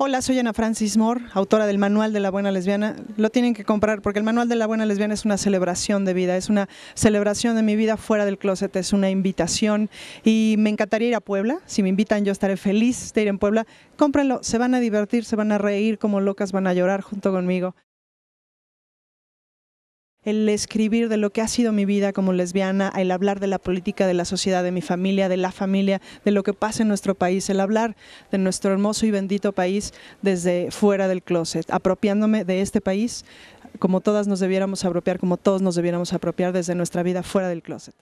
Hola, soy Ana Francis Moore, autora del Manual de la Buena Lesbiana. Lo tienen que comprar porque el Manual de la Buena Lesbiana es una celebración de vida, es una celebración de mi vida fuera del closet, es una invitación y me encantaría ir a Puebla. Si me invitan yo estaré feliz de ir en Puebla. Cómprenlo, se van a divertir, se van a reír como locas, van a llorar junto conmigo el escribir de lo que ha sido mi vida como lesbiana, el hablar de la política, de la sociedad, de mi familia, de la familia, de lo que pasa en nuestro país, el hablar de nuestro hermoso y bendito país desde fuera del closet, apropiándome de este país como todas nos debiéramos apropiar, como todos nos debiéramos apropiar desde nuestra vida fuera del closet.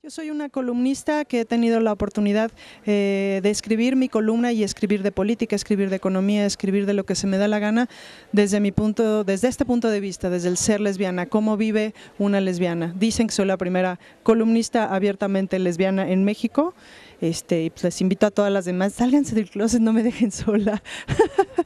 Yo soy una columnista que he tenido la oportunidad eh, de escribir mi columna y escribir de política, escribir de economía, escribir de lo que se me da la gana desde mi punto, desde este punto de vista, desde el ser lesbiana, cómo vive una lesbiana. Dicen que soy la primera columnista abiertamente lesbiana en México. Este, y pues, les invito a todas las demás, sálganse del closet, no me dejen sola.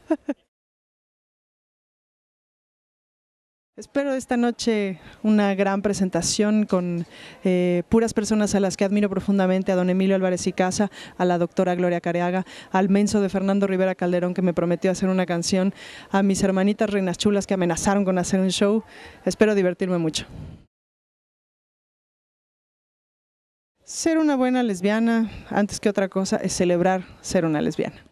Espero esta noche una gran presentación con eh, puras personas a las que admiro profundamente, a don Emilio Álvarez y Casa, a la doctora Gloria Careaga, al menso de Fernando Rivera Calderón que me prometió hacer una canción, a mis hermanitas reinas chulas que amenazaron con hacer un show. Espero divertirme mucho. Ser una buena lesbiana, antes que otra cosa, es celebrar ser una lesbiana.